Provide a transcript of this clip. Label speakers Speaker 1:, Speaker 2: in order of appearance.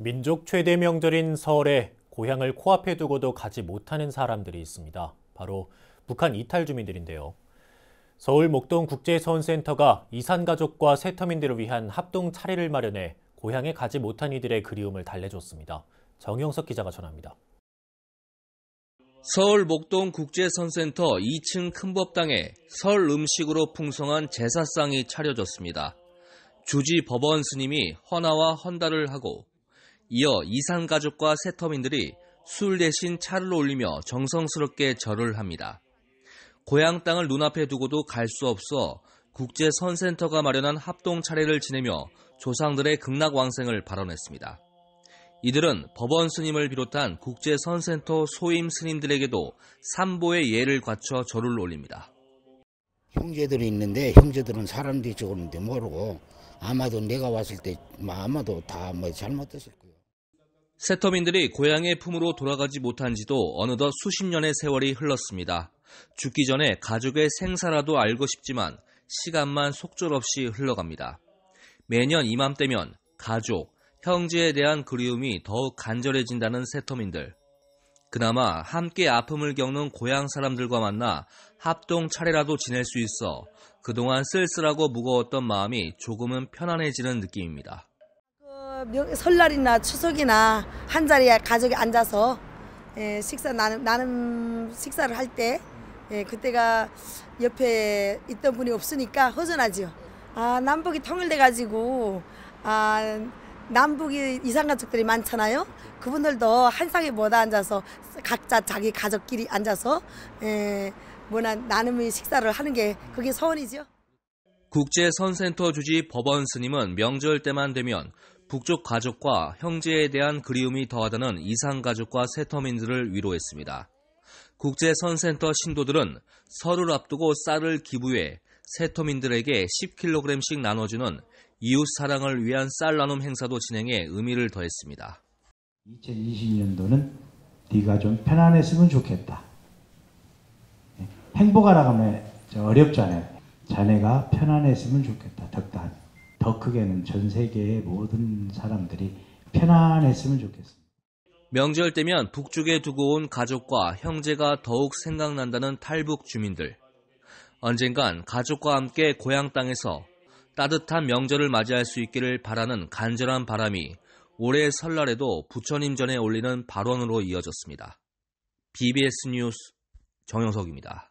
Speaker 1: 민족 최대 명절인 설에 고향을 코앞에 두고도 가지 못하는 사람들이 있습니다. 바로 북한 이탈 주민들인데요. 서울 목동 국제선센터가 이산가족과 새터민들을 위한 합동 차례를 마련해 고향에 가지 못한 이들의 그리움을 달래줬습니다. 정영석 기자가 전합니다. 서울 목동 국제선센터 2층 큰 법당에 설 음식으로 풍성한 제사상이 차려졌습니다. 주지 법원 스님이 헌화와 헌달을 하고 이어 이산가족과 세터민들이 술 대신 차를 올리며 정성스럽게 절을 합니다. 고향 땅을 눈앞에 두고도 갈 수 없어 국제선센터가 마련한 합동 차례를 지내며 조상들의 극락왕생을 발언했습니다. 이들은 법원 스님을 비롯한 국제선센터 소임 스님들에게도 삼보의 예를 갖춰 절을 올립니다.
Speaker 2: 형제들이 있는데 형제들은 사람 들이뒤었는데 모르고 아마도 내가 왔을 때 뭐 아마도 다 뭐 잘못됐을 거예요.
Speaker 1: 세터민들이 고향의 품으로 돌아가지 못한 지도 어느덧 수십 년의 세월이 흘렀습니다. 죽기 전에 가족의 생사라도 알고 싶지만 시간만 속절없이 흘러갑니다. 매년 이맘때면 가족, 형제에 대한 그리움이 더욱 간절해진다는 세터민들. 그나마 함께 아픔을 겪는 고향 사람들과 만나 합동 차례라도 지낼 수 있어 그동안 쓸쓸하고 무거웠던 마음이 조금은 편안해지는 느낌입니다.
Speaker 3: 어, 설날이나 추석이나 한 자리에 가족이 앉아서 예, 식사 나눔, 나눔 식사를 할때 예, 그때가 옆에 있던 분이 없으니까 허전하지요. 아 남북이 통일돼 가지고 아 남북이 이산 가족들이 많잖아요. 그분들도 한 상에 모다 앉아서 각자 자기 가족끼리 앉아서 예, 뭐나 나눔의 식사를 하는 게 그게 소원이죠
Speaker 1: 국제선센터 주지 법원 스님은 명절 때만 되면 북쪽 가족과 형제에 대한 그리움이 더하다는 이상 가족과 세터민들을 위로했습니다. 국제선센터 신도들은 설을 앞두고 쌀을 기부해 세터민들에게 10kg씩 나눠주는 이웃 사랑을 위한 쌀 나눔 행사도 진행해 의미를 더했습니다.
Speaker 2: 2020년도는 네가 좀 편안했으면 좋겠다. 예, 행복하라가 하면 어렵잖아요. 자네가 편안했으면 좋겠다. 덕다 더 크게는 전 세계의 모든 사람들이 편안했으면 좋겠습니다.
Speaker 1: 명절 때면 북쪽에 두고 온 가족과 형제가 더욱 생각난다는 탈북 주민들. 언젠간 가족과 함께 고향 땅에서 따뜻한 명절을 맞이할 수 있기를 바라는 간절한 바람이 올해 설날에도 부처님 전에 올리는 발언으로 이어졌습니다. BBS 뉴스 정영석입니다.